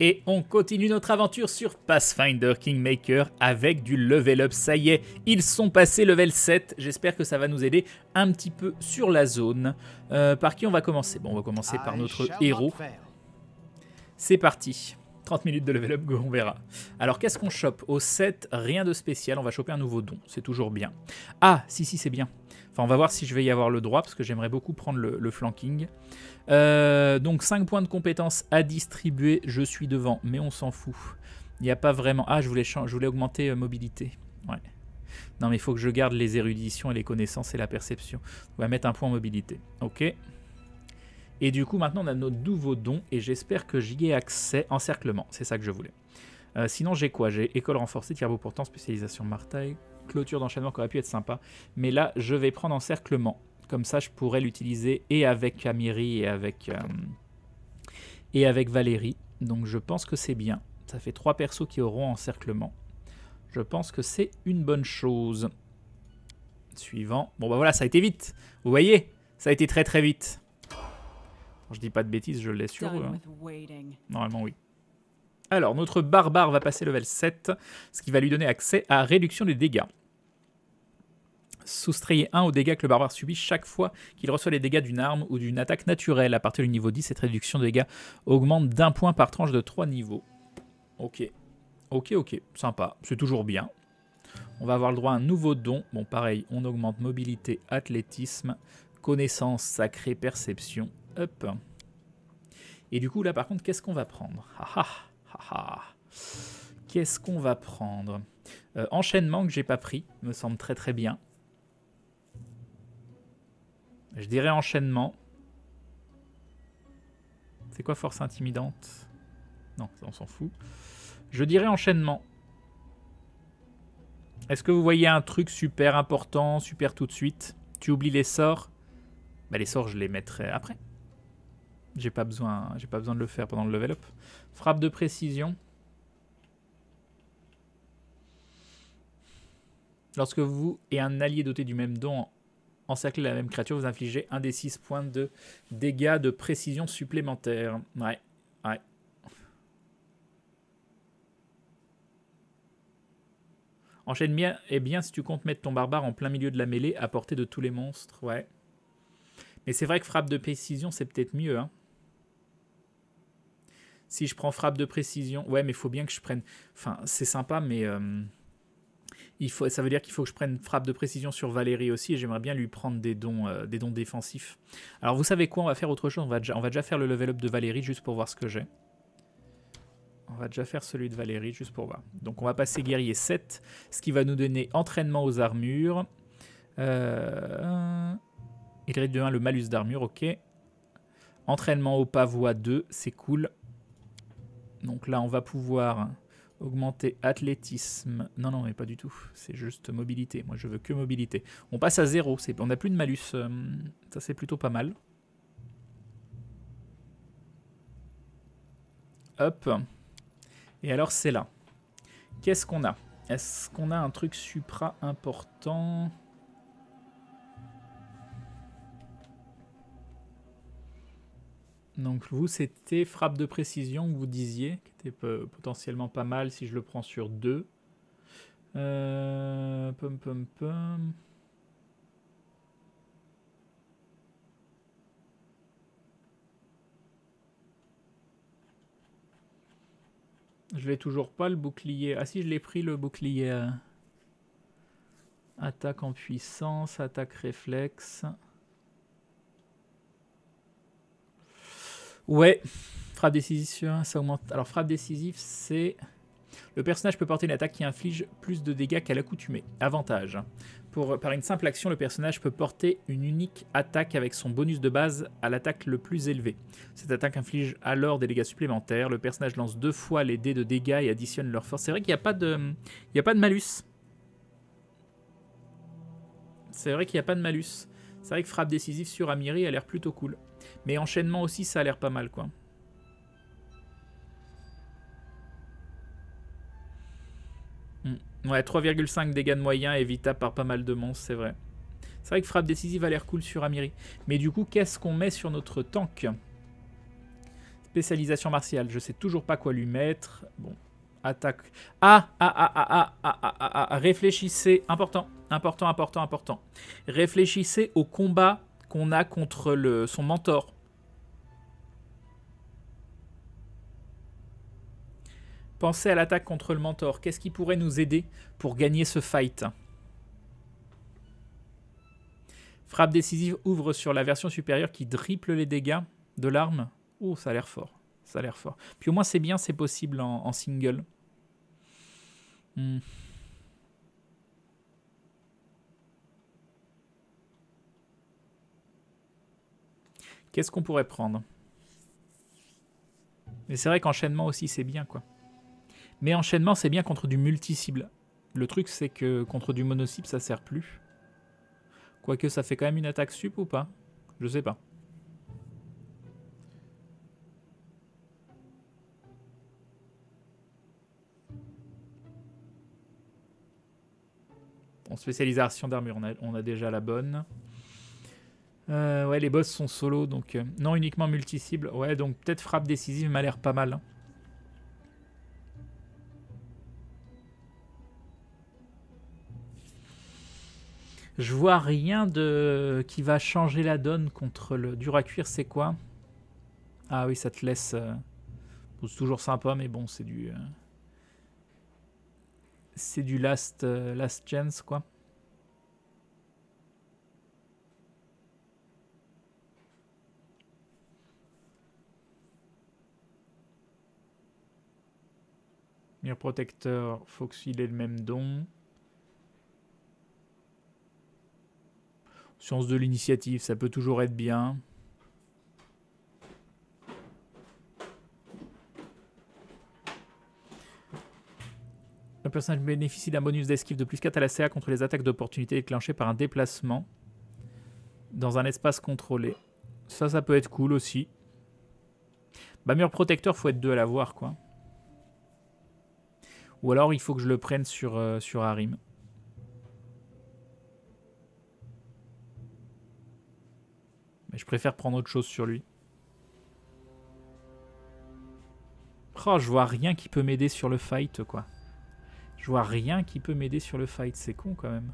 Et on continue notre aventure sur Pathfinder Kingmaker avec du level up, ça y est, ils sont passés level 7, j'espère que ça va nous aider un petit peu sur la zone. Euh, par qui on va commencer Bon, on va commencer par notre héros. C'est parti. 30 minutes de level up, on verra. Alors qu'est-ce qu'on chope Au 7, rien de spécial, on va choper un nouveau don, c'est toujours bien. Ah, si, si, c'est bien. Enfin, on va voir si je vais y avoir le droit, parce que j'aimerais beaucoup prendre le, flanking. Euh, donc 5 points de compétence à distribuer. Je suis devant, mais on s'en fout. Il n'y a pas vraiment... Ah, je voulais, je voulais augmenter euh, mobilité. Ouais. Non, mais il faut que je garde les éruditions et les connaissances et la perception. On va mettre un point mobilité. Ok. Et du coup, maintenant, on a notre nouveau don, et j'espère que j'y ai accès. Encerclement, c'est ça que je voulais. Euh, sinon, j'ai quoi J'ai école renforcée, tir beau pourtant, spécialisation martaille, clôture d'enchaînement qui aurait pu être sympa. Mais là, je vais prendre encerclement. Comme ça, je pourrais l'utiliser et avec Amiri et avec, euh, et avec Valérie. Donc je pense que c'est bien. Ça fait trois persos qui auront encerclement. Je pense que c'est une bonne chose. Suivant. Bon bah voilà, ça a été vite. Vous voyez Ça a été très très vite. je dis pas de bêtises, je l'ai sur hein. Normalement oui. Alors, notre barbare va passer level 7, ce qui va lui donner accès à réduction des dégâts. Soustrayez 1 aux dégâts que le barbare subit chaque fois qu'il reçoit les dégâts d'une arme ou d'une attaque naturelle. À partir du niveau 10, cette réduction de dégâts augmente d'un point par tranche de 3 niveaux. Ok. Ok, ok. Sympa. C'est toujours bien. On va avoir le droit à un nouveau don. Bon, pareil, on augmente mobilité, athlétisme, connaissance, sacrée, perception. Hop. Et du coup, là, par contre, qu'est-ce qu'on va prendre Qu'est-ce qu'on va prendre euh, Enchaînement que j'ai pas pris, me semble très très bien. Je dirais enchaînement. C'est quoi force intimidante Non, on s'en fout. Je dirais enchaînement. Est-ce que vous voyez un truc super important, super tout de suite Tu oublies les sorts bah, Les sorts, je les mettrai après. J'ai pas, besoin, pas besoin de le faire pendant le level up. Frappe de précision. Lorsque vous et un allié doté du même don encerclez la même créature, vous infligez un des 6 points de dégâts de précision supplémentaires. Ouais, ouais. Enchaîne bien, et bien si tu comptes mettre ton barbare en plein milieu de la mêlée à portée de tous les monstres, ouais. Mais c'est vrai que frappe de précision, c'est peut-être mieux, hein. Si je prends frappe de précision, ouais, mais il faut bien que je prenne... Enfin, c'est sympa, mais... Euh, ça veut dire qu'il faut que je prenne frappe de précision sur Valérie aussi, et j'aimerais bien lui prendre des dons, euh, des dons défensifs. Alors vous savez quoi, on va faire autre chose, on va, déjà, faire le level up de Valérie juste pour voir ce que j'ai. On va déjà faire celui de Valérie juste pour voir. Donc on va passer guerrier 7, ce qui va nous donner entraînement aux armures. Euh... Il réduit de 1 le malus d'armure, ok. Entraînement au pavois 2, c'est cool. Donc là on va pouvoir Augmenter athlétisme. Non, non, mais pas du tout. C'est juste mobilité. Moi, je veux que mobilité. On passe à zéro. On n'a plus de malus. Euh, ça, c'est plutôt pas mal. Hop. Et alors, c'est là. Qu'est-ce qu'on a Est-ce qu'on a un truc supra important Donc vous, c'était frappe de précision, que vous disiez, qui était potentiellement pas mal si je le prends sur deux. Euh, pum pum Je l'ai toujours pas le bouclier. Ah si, je l'ai pris le bouclier. Attaque en puissance, attaque réflexe. Ouais, frappe décisive, ça augmente. Alors, frappe décisive, c'est. Le personnage peut porter une attaque qui inflige plus de dégâts qu'à l'accoutumée. Avantage. Pour, par une simple action, le personnage peut porter une unique attaque avec son bonus de base à l'attaque le plus élevé. Cette attaque inflige alors des dégâts supplémentaires. Le personnage lance deux fois les dés de dégâts et additionne leur force. C'est vrai qu'il n'y a, pas de, il a pas de malus. C'est vrai qu'il n'y a pas de malus. C'est vrai que frappe décisive sur Amiri a l'air plutôt cool. Mais enchaînement aussi, ça a l'air pas mal, quoi. Hmm. Ouais, 3,5 dégâts de moyen évitable par pas mal de monstres, c'est vrai. C'est vrai que frappe décisive a l'air cool sur Amiri. Mais du coup, qu'est-ce qu'on met sur notre tank Spécialisation martiale, je sais toujours pas quoi lui mettre. Bon, attaque. Ah ah ah, ah, ah, ah, ah, ah, ah, réfléchissez. Important, important, important, important. Réfléchissez au combat qu'on a contre le, son mentor. Pensez à l'attaque contre le mentor. Qu'est-ce qui pourrait nous aider pour gagner ce fight Frappe décisive ouvre sur la version supérieure qui triple les dégâts de l'arme. Oh, ça a l'air fort. Ça a l'air fort. Puis au moins, c'est bien, c'est possible en, single. Hmm. Qu'est-ce qu'on pourrait prendre Mais c'est vrai qu'enchaînement aussi, c'est bien, quoi. Mais enchaînement, c'est bien contre du multi-cible. Le truc, c'est que contre du mono-cible, ça sert plus. Quoique, ça fait quand même une attaque sup ou pas Je sais pas. En spécialisation d'armure, on a, déjà la bonne. Euh, ouais, les boss sont solo, donc... Euh, non, uniquement multi-cible. Ouais, donc peut-être frappe décisive m'a l'air pas mal. Hein. Je vois rien de qui va changer la donne contre le dur à cuire, c'est quoi Ah oui, ça te laisse... Euh, c'est toujours sympa, mais bon, c'est du... Euh, c'est du last, euh, last chance, quoi. Mire protecteur, faut qu'il ait le même don. Science de l'initiative, ça peut toujours être bien. Un personnage bénéficie d'un bonus d'esquive de plus 4 à la CA contre les attaques d'opportunité déclenchées par un déplacement dans un espace contrôlé. Ça, ça peut être cool aussi. Bah, mur protecteur, faut être deux à l'avoir, quoi. Ou alors, il faut que je le prenne sur, euh, Arim. sur je préfère prendre autre chose sur lui. Oh, je vois rien qui peut m'aider sur le fight, quoi. Je vois rien qui peut m'aider sur le fight. C'est con, quand même.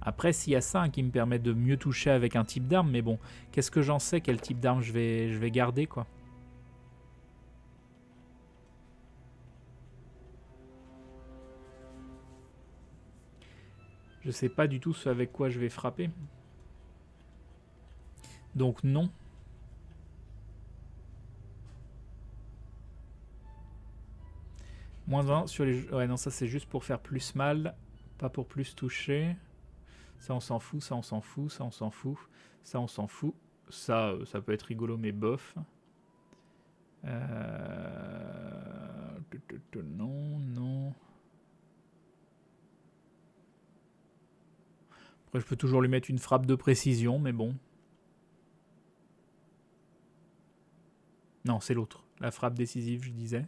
Après, s'il y a ça hein, qui me permet de mieux toucher avec un type d'arme, mais bon, qu'est-ce que j'en sais Quel type d'arme je vais, je vais garder, quoi Je sais pas du tout ce avec quoi je vais frapper. Donc non. Moins 1 sur les... Ouais non ça c'est juste pour faire plus mal, pas pour plus toucher. Ça on s'en fout, ça on s'en fout, ça on s'en fout, ça on s'en fout. Ça, euh, ça peut être rigolo mais bof. Euh... Non, non. je peux toujours lui mettre une frappe de précision, mais bon. Non, c'est l'autre. La frappe décisive, je disais.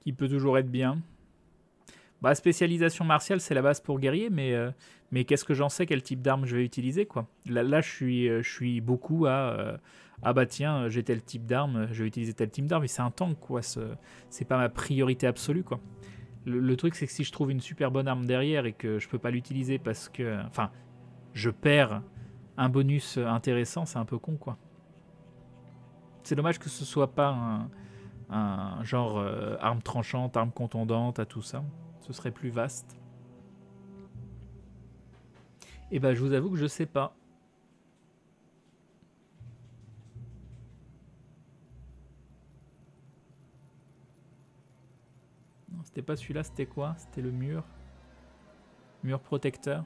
Qui peut toujours être bien. Bah, spécialisation martiale, c'est la base pour guerrier, mais, euh, mais qu'est-ce que j'en sais, quel type d'arme je vais utiliser, quoi. Là, là je, suis, euh, je suis beaucoup à. Euh, ah bah tiens, j'ai tel type d'arme, je vais utiliser tel type d'arme, mais c'est un tank, quoi. C'est pas ma priorité absolue, quoi. Le, truc, c'est que si je trouve une super bonne arme derrière et que je peux pas l'utiliser parce que. Enfin, je perds un bonus intéressant, c'est un peu con, quoi. C'est dommage que ce soit pas un, genre arme tranchante, arme contondante, à tout ça ce serait plus vaste. Et eh bien, je vous avoue que je sais pas. Non, c'était pas celui-là, c'était quoi C'était le mur. Mur protecteur.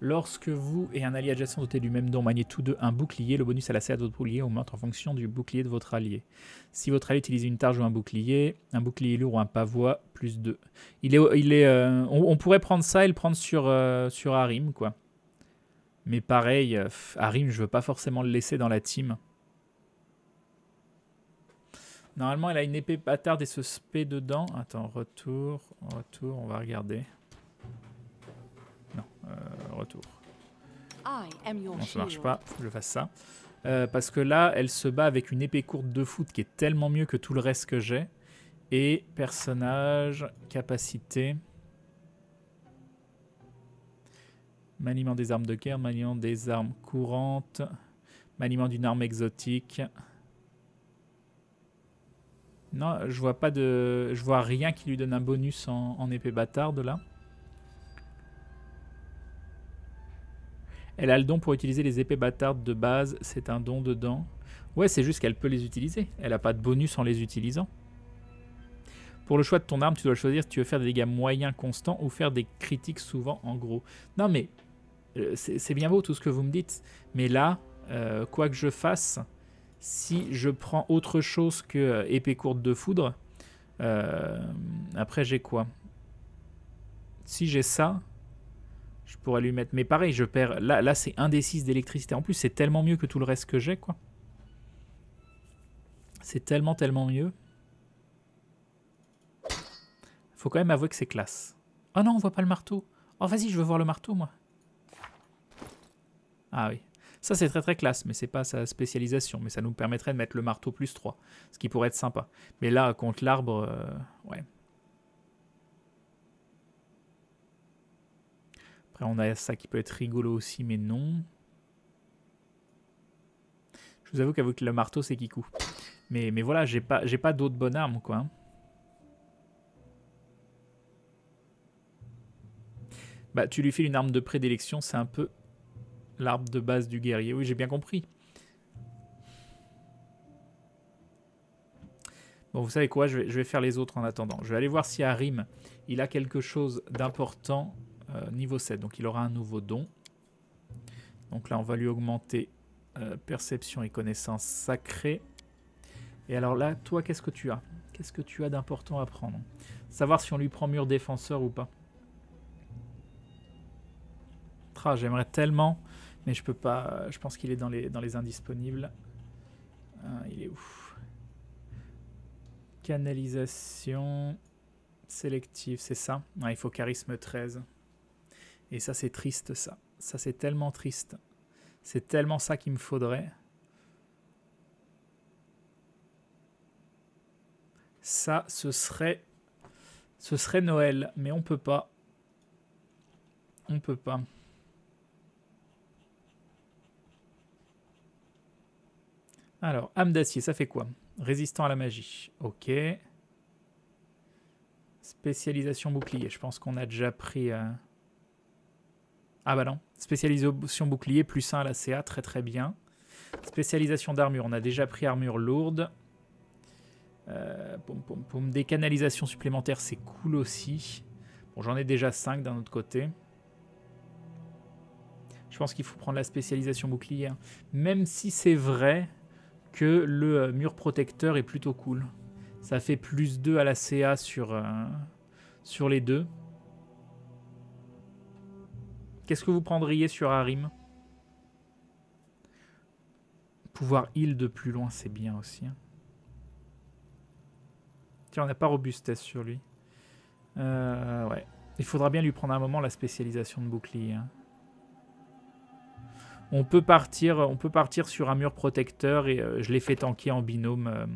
Lorsque vous et un allié adjacent doté du même don maniez tous deux un bouclier, le bonus à la CA de votre bouclier augmente en fonction du bouclier de votre allié. Si votre allié utilise une targe ou un bouclier, un bouclier lourd ou un pavois, plus 2. Il il est, euh, on, pourrait prendre ça et le prendre sur, euh, Arim. sur quoi. Mais pareil, euh, Arim, je veux pas forcément le laisser dans la team. Normalement, elle a une épée bâtarde et ce spé dedans. Attends, retour, retour, on va regarder. Euh, retour. Non, ça marche pas, je fasse ça. Euh, parce que là, elle se bat avec une épée courte de foot qui est tellement mieux que tout le reste que j'ai. Et personnage, capacité. Maniement des armes de guerre, maniement des armes courantes, maniement d'une arme exotique. Non, je vois pas de. Je vois rien qui lui donne un bonus en, en épée bâtarde là. Elle a le don pour utiliser les épées bâtardes de base, c'est un don dedans. Ouais, c'est juste qu'elle peut les utiliser. Elle n'a pas de bonus en les utilisant. Pour le choix de ton arme, tu dois choisir si tu veux faire des dégâts moyens constants ou faire des critiques souvent en gros. Non mais, euh, c'est bien beau tout ce que vous me dites, mais là, euh, quoi que je fasse, si je prends autre chose que euh, épée courte de foudre, après j'ai quoi Si j'ai ça, je pourrais lui mettre... Mais pareil, je perds... Là, c'est 1 des 6 d'électricité. En plus, c'est tellement mieux que tout le reste que j'ai, quoi. C'est tellement, tellement mieux. Faut quand même avouer que c'est classe. Oh non, on voit pas le marteau. Oh, vas-y, je veux voir le marteau, moi. Ah oui. Ça, c'est très très classe, mais c'est pas sa spécialisation. Mais ça nous permettrait de mettre le marteau plus 3, ce qui pourrait être sympa. Mais là, contre l'arbre, euh, ouais. Après, on a ça qui peut être rigolo aussi, mais non. Je vous avoue qu'avec le marteau, c'est Kikou. Mais, mais voilà, j'ai pas, pas d'autres bonnes armes, quoi. Bah, tu lui files une arme de prédilection, c'est un peu l'arbre de base du guerrier. Oui, j'ai bien compris. Bon, vous savez quoi, je vais, faire les autres en attendant. Je vais aller voir si Arim il a quelque chose d'important euh, niveau 7. Donc il aura un nouveau don. Donc là, on va lui augmenter euh, perception et connaissance sacrée. Et alors là, toi, qu'est-ce que tu as Qu'est-ce que tu as d'important à prendre Savoir si on lui prend mur défenseur ou pas. j'aimerais tellement, mais je peux pas. Euh, je pense qu'il est dans les, indisponibles. il est où Canalisation sélective, c'est ça Il faut charisme 13. Et ça, c'est triste, ça. Ça, c'est tellement triste. C'est tellement ça qu'il me faudrait. Ça, ce serait... Ce serait Noël, mais on peut pas. On peut pas. Alors, âme d'acier, ça fait quoi Résistant à la magie. Ok. Spécialisation bouclier. Je pense qu'on a déjà pris... Euh, ah bah non. Spécialisation bouclier, plus 1 à la CA, très très bien. Spécialisation d'armure, on a déjà pris armure lourde. Euh, pom, Des canalisations supplémentaires, c'est cool aussi. Bon, j'en ai déjà 5 d'un autre côté. Je pense qu'il faut prendre la spécialisation bouclier. Hein. Même si c'est vrai que le euh, mur protecteur est plutôt cool. Ça fait plus 2 à la CA sur, euh, sur les deux. Qu'est-ce que vous prendriez sur Arim Pouvoir heal de plus loin, c'est bien aussi. Hein. Tiens, on n'a pas robustesse sur lui. Euh, ouais. Il faudra bien lui prendre un moment la spécialisation de bouclier. Hein. On, peut partir, on peut partir sur un mur protecteur et euh, je l'ai fait tanker en binôme. Euh,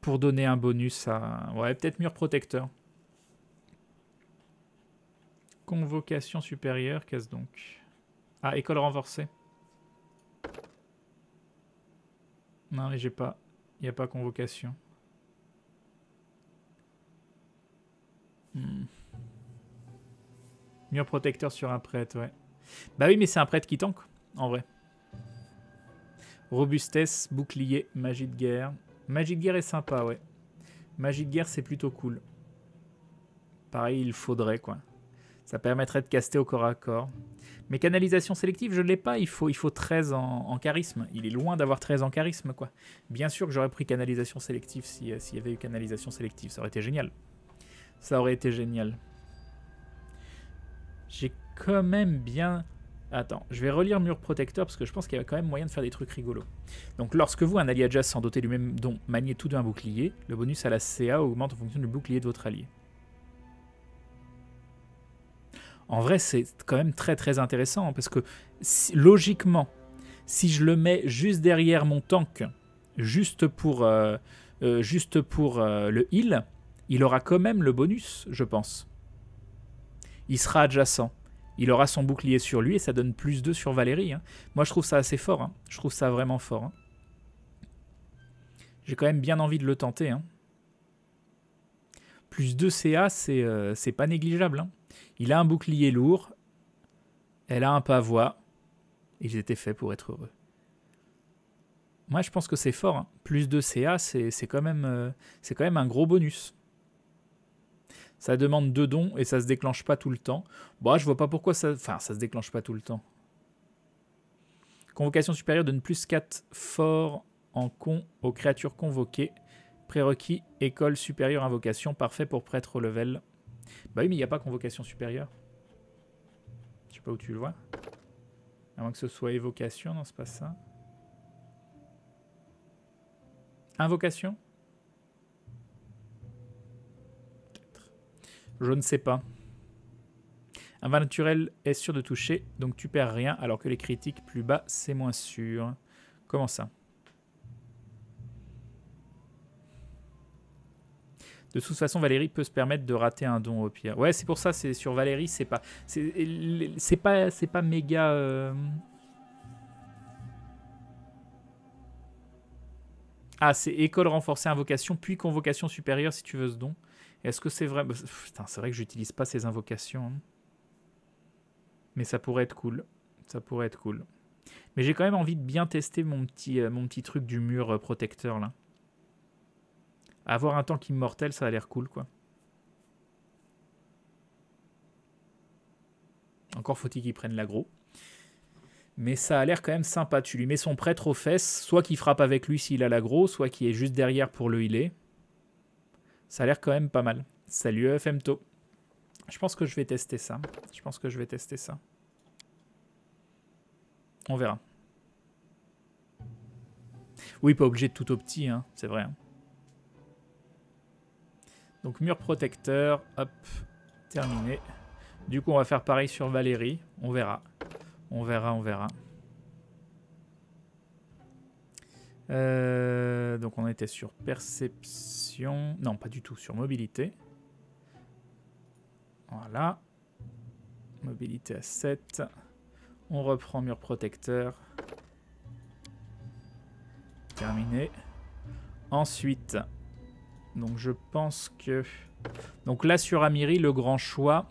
pour donner un bonus à... Ouais, peut-être mur protecteur. Convocation supérieure, qu'est-ce donc Ah, école renforcée. Non, mais j'ai pas. Il n'y a pas convocation. Mieux hmm. protecteur sur un prêtre, ouais. Bah oui, mais c'est un prêtre qui tank, en vrai. Robustesse, bouclier, magie de guerre. Magie de guerre est sympa, ouais. Magie de guerre, c'est plutôt cool. Pareil, il faudrait, quoi. Ça permettrait de caster au corps à corps. Mais canalisation sélective, je ne l'ai pas. Il faut, il faut 13 en, charisme. Il est loin d'avoir 13 en charisme, quoi. Bien sûr que j'aurais pris canalisation sélective euh, s'il y avait eu canalisation sélective. Ça aurait été génial. Ça aurait été génial. J'ai quand même bien... Attends, je vais relire Mur Protecteur parce que je pense qu'il y a quand même moyen de faire des trucs rigolos. Donc lorsque vous, un allié adjacent doter du même don, maniez tout d'un bouclier, le bonus à la CA augmente en fonction du bouclier de votre allié. en vrai, c'est quand même très très intéressant hein, parce que logiquement, si je le mets juste derrière mon tank, juste pour, euh, euh, juste pour euh, le heal, il aura quand même le bonus, je pense. Il sera adjacent. Il aura son bouclier sur lui et ça donne plus 2 sur Valérie. Hein. Moi, je trouve ça assez fort. Hein. Je trouve ça vraiment fort. J'ai quand même bien envie de le tenter. Hein. Plus 2 CA, euh, c'est pas négligeable. Hein. Il a un bouclier lourd. Elle a un pavois. Ils étaient faits pour être heureux. Moi, je pense que c'est fort. Hein. Plus 2 CA, c'est quand, même, euh, quand même un gros bonus. Ça demande deux dons et ça se déclenche pas tout le temps. Bon, bah, je vois pas pourquoi ça... Enfin, ça se déclenche pas tout le temps. Convocation supérieure donne plus 4 forts en con aux créatures convoquées. Prérequis, école supérieure, invocation, parfait pour prêtre au level. Bah oui, mais il n'y a pas convocation supérieure. Je sais pas où tu le vois. À moins que ce soit évocation, non, c'est pas ça. Invocation Je ne sais pas. Un vin naturel est sûr de toucher, donc tu perds rien, alors que les critiques plus bas, c'est moins sûr. Comment ça De toute façon, Valérie peut se permettre de rater un don au pire. Ouais, c'est pour ça, c'est sur Valérie, c'est pas, c'est pas, c'est pas méga. Euh. Ah, c'est école renforcée, invocation, puis convocation supérieure si tu veux ce don. Est-ce que c'est vrai bah, Putain, c'est vrai que j'utilise pas ces invocations. Hein. Mais ça pourrait être cool. Ça pourrait être cool. Mais j'ai quand même envie de bien tester mon petit, euh, mon petit truc du mur euh, protecteur là avoir un tank immortel, ça a l'air cool, quoi. Encore faut-il qu'il prenne l'aggro. Mais ça a l'air quand même sympa. Tu lui mets son prêtre aux fesses, soit qu'il frappe avec lui s'il a l'aggro, soit qu'il est juste derrière pour le healer. Ça a l'air quand même pas mal. Salut euh, Femto. Je pense que je vais tester ça. Je pense que je vais tester ça. On verra. Oui, pas obligé de tout au petit, hein. c'est vrai. Hein. Donc mur protecteur, hop, terminé. Du coup, on va faire pareil sur Valérie. On verra. On verra, on verra. Euh, donc on était sur perception. Non, pas du tout, sur mobilité. Voilà. Mobilité à 7. On reprend mur protecteur. Terminé. Ensuite, donc je pense que... Donc là sur Amiri, le grand choix...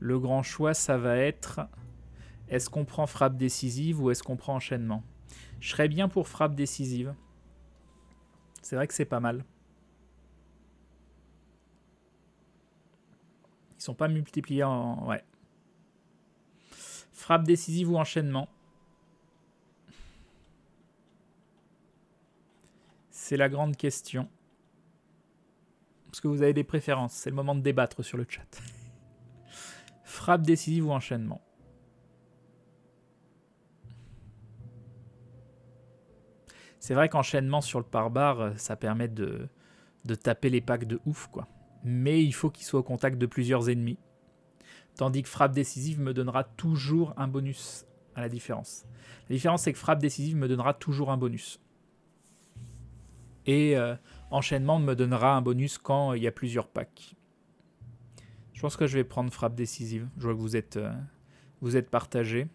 Le grand choix, ça va être... Est-ce qu'on prend frappe décisive ou est-ce qu'on prend enchaînement Je serais bien pour frappe décisive. C'est vrai que c'est pas mal. Ils sont pas multipliés en... Ouais. Frappe décisive ou enchaînement C'est la grande question parce que vous avez des préférences. C'est le moment de débattre sur le chat. Frappe décisive ou enchaînement C'est vrai qu'enchaînement sur le pare bar euh, ça permet de, taper les packs de ouf, quoi. Mais il faut qu'il soit au contact de plusieurs ennemis. Tandis que frappe décisive me donnera toujours un bonus à la différence. La différence, c'est que frappe décisive me donnera toujours un bonus. Et euh, Enchaînement me donnera un bonus quand il y a plusieurs packs. Je pense que je vais prendre frappe décisive. Je vois que vous êtes, euh, vous êtes partagé.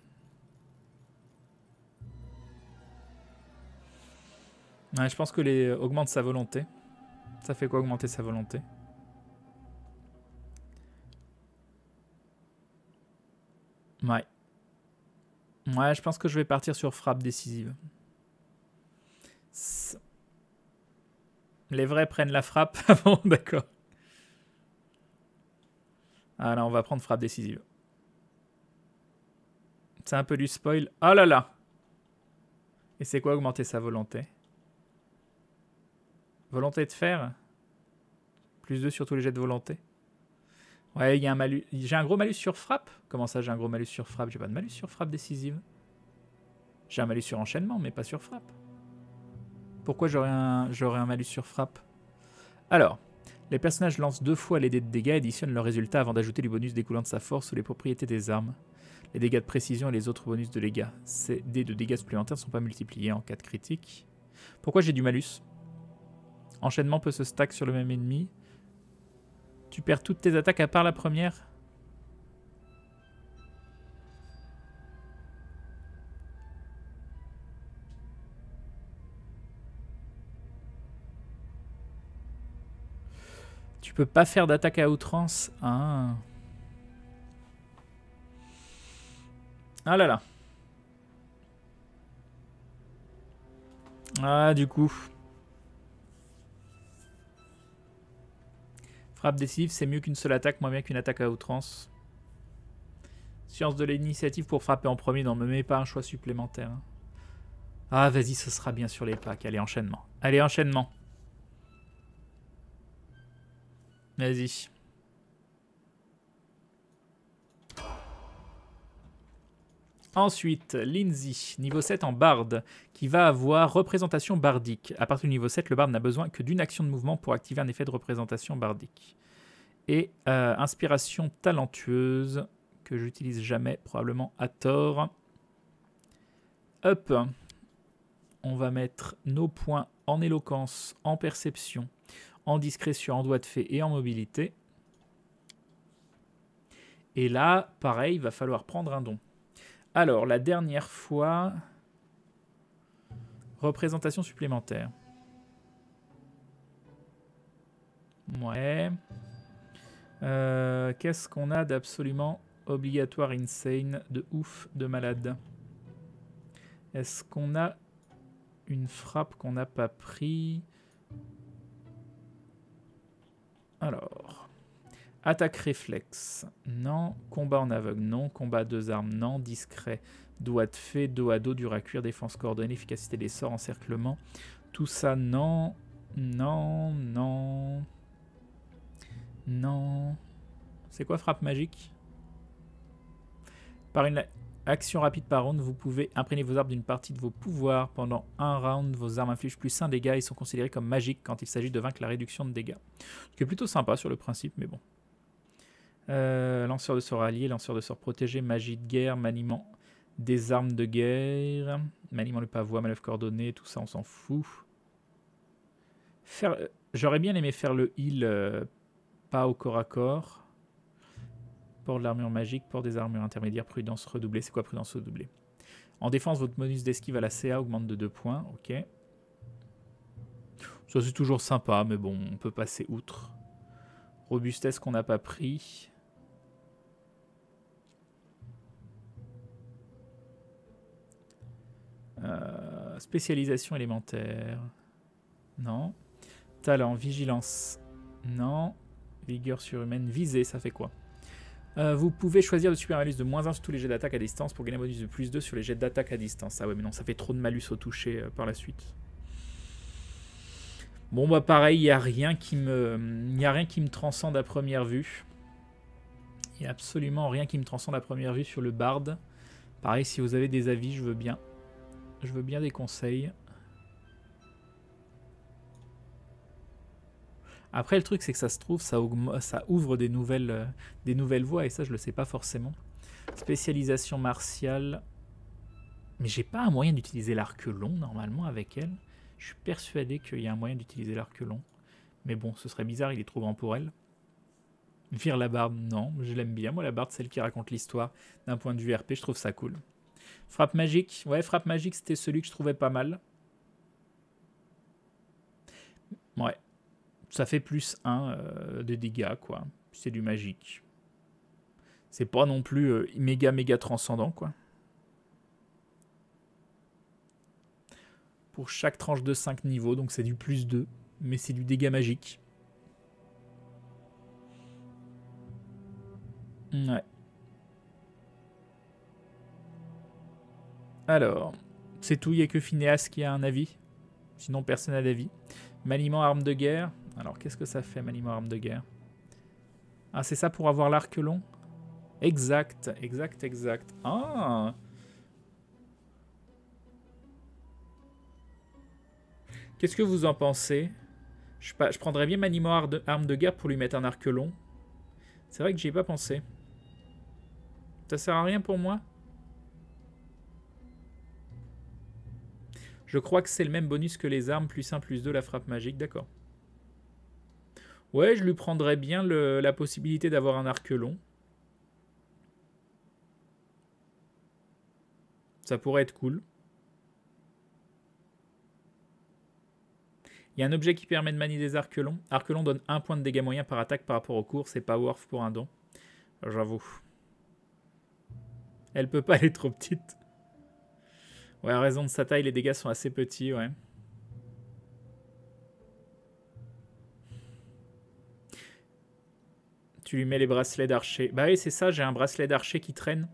je pense que les euh, augmente sa volonté. Ça fait quoi augmenter sa volonté Ouais. Ouais, je pense que je vais partir sur frappe décisive. Les vrais prennent la frappe avant, ah d'accord. Ah là, on va prendre frappe décisive. C'est un peu du spoil. oh là là Et c'est quoi augmenter sa volonté Volonté de faire Plus 2 sur tous les jets de volonté. Ouais, il y a un malus. J'ai un gros malus sur frappe Comment ça, j'ai un gros malus sur frappe J'ai pas de malus sur frappe décisive. J'ai un malus sur enchaînement, mais pas sur frappe. Pourquoi j'aurais un, un malus sur frappe Alors, les personnages lancent deux fois les dés de dégâts et additionnent leur résultat avant d'ajouter les bonus découlant de sa force ou les propriétés des armes. Les dégâts de précision et les autres bonus de dégâts. Ces dés de dégâts supplémentaires ne sont pas multipliés en cas de critique. Pourquoi j'ai du malus Enchaînement peut se stack sur le même ennemi. Tu perds toutes tes attaques à part la première peux pas faire d'attaque à outrance. Ah. ah. là là. Ah, du coup. Frappe décisive, c'est mieux qu'une seule attaque, moins bien qu'une attaque à outrance. Science de l'initiative pour frapper en premier, non, me mets pas un choix supplémentaire. Ah, vas-y, ce sera bien sur les packs. Allez, enchaînement. Allez, enchaînement. Vas-y. Ensuite, Lindsay, niveau 7 en barde, qui va avoir représentation bardique. À partir du niveau 7, le barde n'a besoin que d'une action de mouvement pour activer un effet de représentation bardique. Et euh, inspiration talentueuse, que j'utilise jamais, probablement à tort. Hop On va mettre nos points en éloquence, en perception, en discrétion, en doigt de fée et en mobilité. Et là, pareil, il va falloir prendre un don. Alors, la dernière fois, représentation supplémentaire. Ouais. Euh, qu'est-ce qu'on a d'absolument obligatoire insane, de ouf, de malade Est-ce qu'on a une frappe qu'on n'a pas pris Alors, attaque réflexe, non. Combat en aveugle, non. Combat deux armes, non. Discret, doigt de fée, dos à dos, dur à cuire, défense coordonnée, efficacité des sorts, encerclement. Tout ça, non. Non, non. Non. C'est quoi frappe magique par une, Action rapide par round, vous pouvez imprégner vos armes d'une partie de vos pouvoirs. Pendant un round, vos armes infligent plus un dégât et sont considérées comme magiques quand il s'agit de vaincre la réduction de dégâts. Ce qui est plutôt sympa sur le principe, mais bon. Euh, lanceur de sort allié, lanceur de sort protégé, magie de guerre, maniement des armes de guerre, maniement le pavois, manœuvre coordonnée, tout ça on s'en fout. Euh, j'aurais bien aimé faire le heal euh, pas au corps à corps port de l'armure magique, port des armures intermédiaires, prudence redoublée. C'est quoi prudence redoublée En défense, votre bonus d'esquive à la CA augmente de 2 points. Ok. Ça c'est toujours sympa, mais bon, on peut passer outre. Robustesse qu'on n'a pas pris. Euh, spécialisation élémentaire. Non. Talent, vigilance. Non. Vigueur surhumaine, visée, ça fait quoi euh, vous pouvez choisir de super malus de moins 1 sur tous les jets d'attaque à distance pour gagner un bonus de plus 2 sur les jets d'attaque à distance. Ah ouais, mais non, ça fait trop de malus au toucher euh, par la suite. Bon, bah pareil, il n'y a, rien qui me... a rien qui me transcende à première vue. Il n'y a absolument rien qui me transcende à première vue sur le bard. Pareil, si vous avez des avis, je veux bien. Je veux bien des conseils. Après, le truc, c'est que ça se trouve, ça, ouvre euh, des nouvelles, voies, et ça, je le sais pas forcément. Spécialisation martiale. Mais j'ai pas un moyen d'utiliser l'arc long, normalement, avec elle. Je suis persuadé qu'il y a un moyen d'utiliser l'arc long. Mais bon, ce serait bizarre, il est trop grand pour elle. Vire la barbe, non, je l'aime bien. Moi, la barbe, celle qui raconte l'histoire d'un point de vue RP, je trouve ça cool. Frappe magique, ouais, frappe magique, c'était celui que je trouvais pas mal. Ouais, ça fait plus 1 euh, de dégâts, quoi. C'est du magique. C'est pas non plus euh, méga méga transcendant, quoi. Pour chaque tranche de 5 niveaux, donc c'est du plus 2, mais c'est du dégât magique. Ouais. Alors, c'est tout, il n'y a que Phineas qui a un avis. Sinon, personne n'a d'avis. Maniement arme de guerre, alors, qu'est-ce que ça fait, Manimo, arme de guerre Ah, c'est ça pour avoir l'arc long Exact, exact, exact. Ah Qu'est-ce que vous en pensez je, je prendrais bien Manimo arme de guerre pour lui mettre un arc long. C'est vrai que j'y ai pas pensé. Ça sert à rien pour moi Je crois que c'est le même bonus que les armes, plus 1, plus 2, la frappe magique, d'accord. Ouais, je lui prendrais bien la possibilité d'avoir un arc long. Ça pourrait être cool. Il y a un objet qui permet de manier des arcs longs. Arc long donne un point de dégâts moyen par attaque par rapport au cours. C'est pas worth pour un don. J'avoue. Elle peut pas, être trop petite. Ouais, à raison de sa taille, les dégâts sont assez petits, ouais. Tu lui mets les bracelets d'archer. Bah oui, c'est ça, j'ai un bracelet d'archer qui traîne.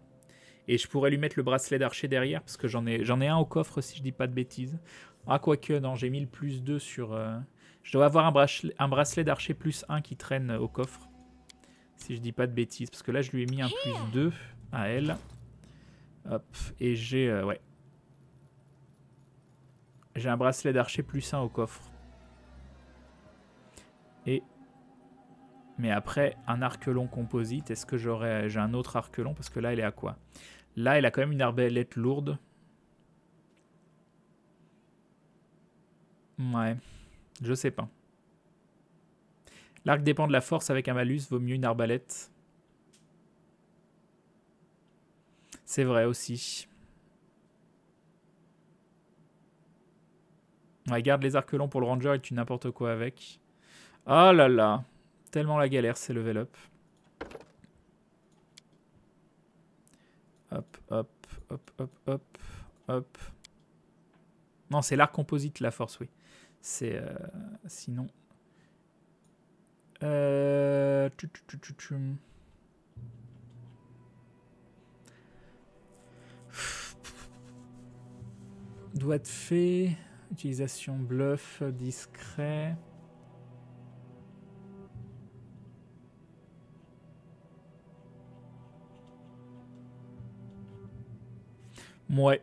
Et je pourrais lui mettre le bracelet d'archer derrière, parce que j'en ai, ai un au coffre si je dis pas de bêtises. Ah, quoique, non, j'ai mis le plus 2 sur... Euh, je dois avoir un bracelet, un bracelet d'archer plus 1 qui traîne euh, au coffre. Si je dis pas de bêtises, parce que là, je lui ai mis un plus 2 à elle. Hop, et j'ai... Euh, ouais. J'ai un bracelet d'archer plus 1 au coffre. Et mais après, un arc long composite, est-ce que j'aurais, j'ai un autre arc long Parce que là, elle est à quoi Là, elle a quand même une arbalète lourde. Ouais, je sais pas. L'arc dépend de la force avec un malus, vaut mieux une arbalète. C'est vrai aussi. Ouais, garde les arcs longs pour le ranger et tu n'importe quoi avec. Oh là là tellement la galère c'est level up. Hop, hop, hop, hop, hop, hop. Non, c'est l'art composite, la force, oui. C'est... Euh, sinon... Euh... Tu, de utilisation bluff, discret... Ouais.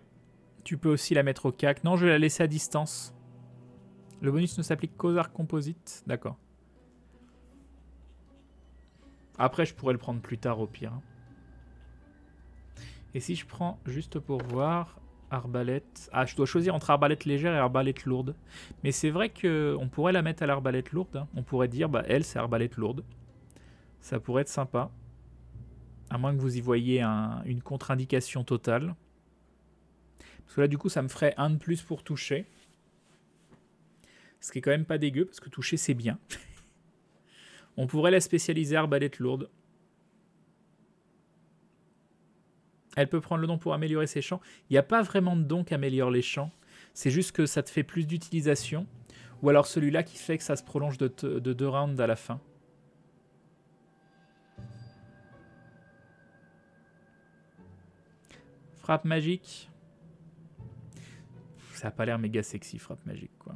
Tu peux aussi la mettre au cac. Non, je vais la laisser à distance. Le bonus ne s'applique qu'aux arcs composites. D'accord. Après, je pourrais le prendre plus tard au pire. Hein. Et si je prends, juste pour voir, arbalète... Ah, je dois choisir entre arbalète légère et arbalète lourde. Mais c'est vrai qu'on pourrait la mettre à l'arbalète lourde. Hein. On pourrait dire, bah elle, c'est arbalète lourde. Ça pourrait être sympa. À moins que vous y voyez une contre-indication totale. Parce que là, du coup, ça me ferait un de plus pour toucher. Ce qui est quand même pas dégueu, parce que toucher, c'est bien. On pourrait la spécialiser arbalète lourde. Elle peut prendre le don pour améliorer ses champs. Il n'y a pas vraiment de don qui améliore les champs. C'est juste que ça te fait plus d'utilisation. Ou alors celui-là qui fait que ça se prolonge de, de deux rounds à la fin. Frappe magique ça a pas l'air méga sexy, frappe magique, quoi.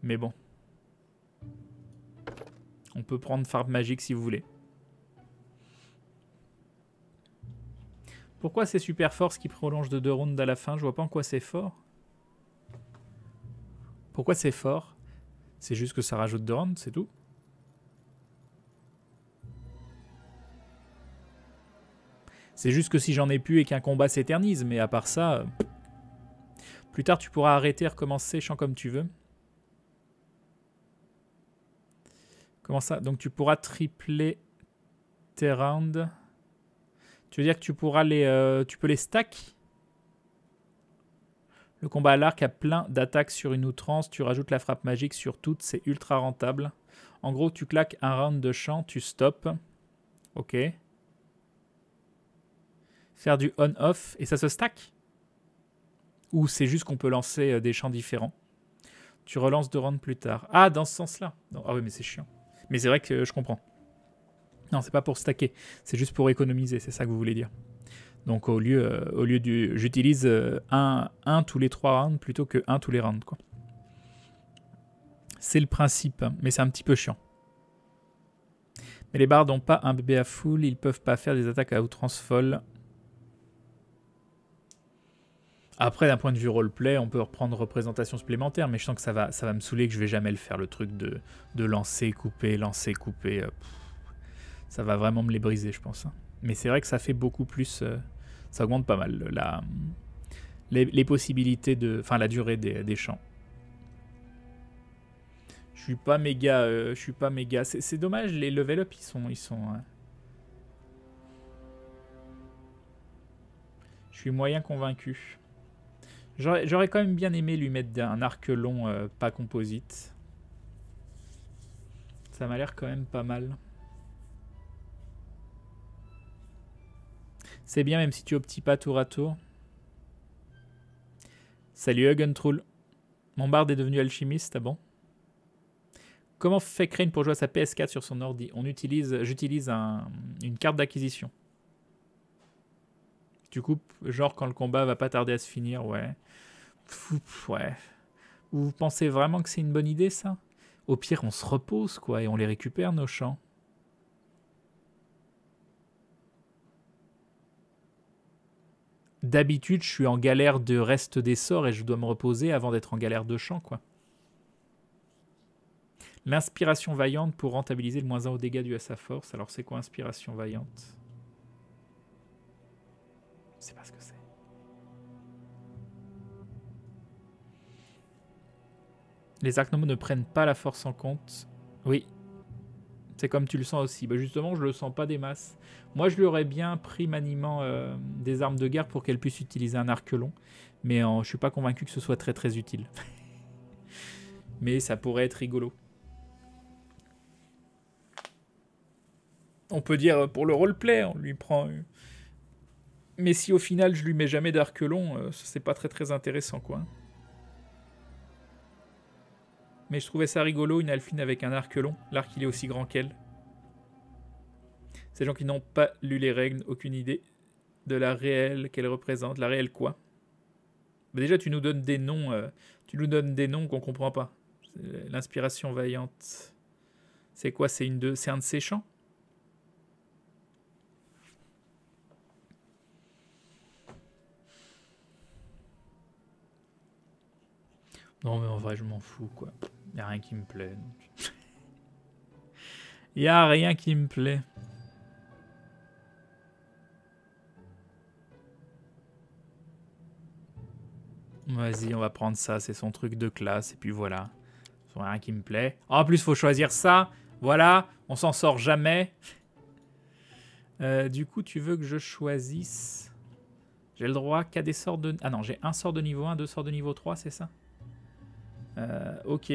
Mais bon. On peut prendre frappe magique si vous voulez. Pourquoi c'est super ce qui prolonge de deux rounds à la fin Je vois pas en quoi c'est fort. Pourquoi c'est fort C'est juste que ça rajoute deux rounds, c'est tout. C'est juste que si j'en ai plus et qu'un combat s'éternise, mais à part ça... Euh, plus tard, tu pourras arrêter recommencer chant comme tu veux. Comment ça Donc tu pourras tripler tes rounds. Tu veux dire que tu pourras les, euh, tu peux les stack Le combat à l'arc a plein d'attaques sur une outrance. Tu rajoutes la frappe magique sur toutes. C'est ultra rentable. En gros, tu claques un round de champ, tu stops. Ok. Faire du on-off et ça se stack ou c'est juste qu'on peut lancer euh, des champs différents. Tu relances deux rounds plus tard. Ah, dans ce sens-là. Ah oui, mais c'est chiant. Mais c'est vrai que je comprends. Non, c'est pas pour stacker, c'est juste pour économiser, c'est ça que vous voulez dire. Donc au lieu, euh, au lieu du... J'utilise euh, un, un, tous les trois rounds plutôt que un tous les rounds. Quoi. C'est le principe, hein, mais c'est un petit peu chiant. Mais les bards n'ont pas un bébé à full, ils peuvent pas faire des attaques à outrance folle. Après, d'un point de vue roleplay, on peut reprendre représentation supplémentaire, mais je sens que ça va, ça va me saouler que je vais jamais le faire, le truc de, lancer, couper, lancer, couper. Euh, ça va vraiment me les briser, je pense. Hein. Mais c'est vrai que ça fait beaucoup plus. Euh, ça augmente pas mal la, les, possibilités de. Enfin, la durée des, champs. Je suis pas méga. Euh, je suis pas méga. C'est dommage, les level up, ils sont. Ils sont hein. Je suis moyen convaincu. J'aurais quand même bien aimé lui mettre un arc long euh, pas composite. Ça m'a l'air quand même pas mal. C'est bien même si tu es pas tour à tour. Salut Hugentrull. Mon barde est devenu alchimiste, ah bon Comment fait Crane pour jouer à sa PS4 sur son ordi On utilise, J'utilise une carte d'acquisition. Du coup, genre quand le combat va pas tarder à se finir, ouais. ouais. Vous pensez vraiment que c'est une bonne idée, ça Au pire, on se repose, quoi, et on les récupère, nos champs. D'habitude, je suis en galère de reste des sorts et je dois me reposer avant d'être en galère de champ, quoi. L'inspiration vaillante pour rentabiliser le moins 1 au dégâts dû à sa force. Alors, c'est quoi inspiration vaillante sais pas ce que c'est. Les Arcnomos ne prennent pas la force en compte. Oui. C'est comme tu le sens aussi. Bah, justement, je le sens pas des masses. Moi, je lui aurais bien pris maniement euh, des armes de guerre pour qu'elle puisse utiliser un arc long. Mais je je suis pas convaincu que ce soit très très utile. mais ça pourrait être rigolo. On peut dire euh, pour le roleplay, on lui prend euh, mais si au final je lui mets jamais d'arquelon, euh, c'est pas très très intéressant quoi. Mais je trouvais ça rigolo, une alphine avec un long. L'arc il est aussi grand qu'elle. Ces gens qui n'ont pas lu les règles, aucune idée de la réelle qu'elle représente. La réelle quoi bah, Déjà tu nous donnes des noms, euh, tu nous donnes des noms qu'on comprend pas. L'inspiration vaillante. C'est quoi C'est une c'est un de ses chants Non, mais en vrai, je m'en fous, quoi. Y a rien qui me plaît. Il y a rien qui me plaît. Vas-y, on va prendre ça, c'est son truc de classe, et puis voilà. a rien qui me plaît. Ah, en plus, faut choisir ça. Voilà, on s'en sort jamais. Euh, du coup, tu veux que je choisisse... J'ai le droit qu'à des sorts de... Ah non, j'ai un sort de niveau 1, deux sorts de niveau 3, c'est ça euh, ok.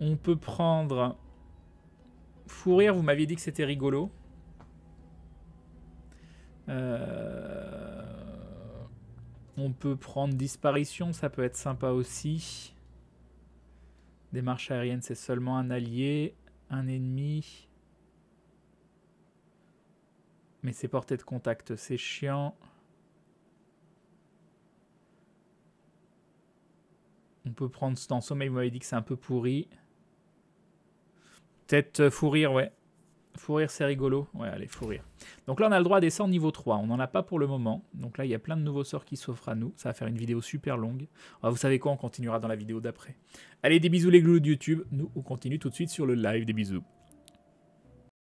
On peut prendre... rire. vous m'aviez dit que c'était rigolo. Euh, on peut prendre disparition, ça peut être sympa aussi. Démarche aérienne, c'est seulement un allié, un ennemi. Mais c'est portée de contact, c'est chiant. On peut prendre ce temps. sommeil, vous m'avez dit que c'est un peu pourri. Peut-être euh, fourrir, ouais. rire, c'est rigolo. Ouais, allez, fourrir. Donc là, on a le droit à descendre niveau 3. On n'en a pas pour le moment. Donc là, il y a plein de nouveaux sorts qui s'offrent à nous. Ça va faire une vidéo super longue. Ah, vous savez quoi On continuera dans la vidéo d'après. Allez, des bisous les glous de YouTube. Nous, on continue tout de suite sur le live. Des bisous.